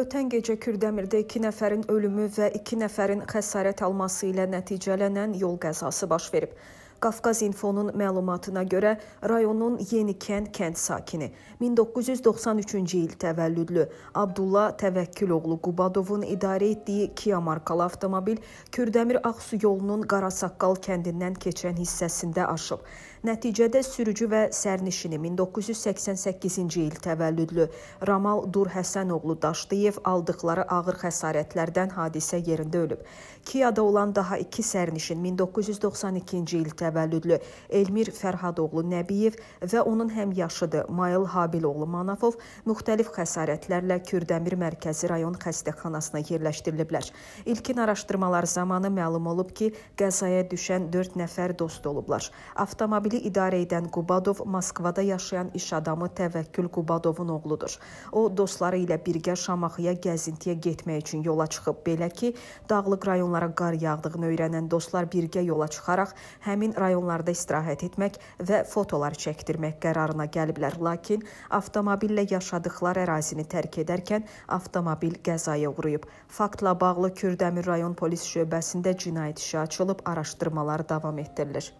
Ötən gecə Kürdəmirdə 2 nəfərin ölümü və 2 nəfərin xəsarət alması ilə nəticələnən yol qəzası baş verib. Qafqaz İnfonun məlumatına görə rayonun Yenikən kənd sakini 1993-cü il təvəllüdlü Abdulla Təvəkküloğlu Qubadovun idarə etdiyi Kia markalı avtomobil Kürdəmir Ağsu yolunun Qarasaqqal kəndindən keçən hissəsində aşıb. Nəticədə sürücü və sərnişini 1988-ci il təvəllüdlü Ramal Dur Həsənoğlu Daşdiyev aldıqları ağır xəsarətlərdən hadisə yerində ölüb. Kiyada olan daha iki sərnişin 1992-ci il təvəllüdlü təvəllüdlü Elmir Fərhadoğlu Nəbiyev və onun həmyaşıdı Mail Habiloğlu Manafov müxtəlif xəsarətlərlə Kürdəmir Mərkəzi rayon xəstəxanasına yerləşdiriliblər. İlkin araşdırmalar zamanı məlum olub ki, qəzaya düşən 4 nəfər dost olublar. Avtomobili idarə edən Qubadov Moskvada yaşayan iş adamı Təvəkkül Qubadovun oğludur. O dostları ilə birgə Şamaxıya gəzintiyə getmək üçün yola çıxıb. Belə ki, dağlıq rayonlara qar yağdığını öyrənən dostlar birgə yola çıxaraq həmin rayonlarda istirahət etmək və fotolar çəkdirmək qərarına gəliblər. Lakin avtomobillə yaşadıqları ərazini tərk edərkən avtomobil qəzaya uğrayıb. Faktla bağlı Kürdəmir rayon polis şöbəsində cinayət işi açılıb, araşdırmalar davam etdirilir.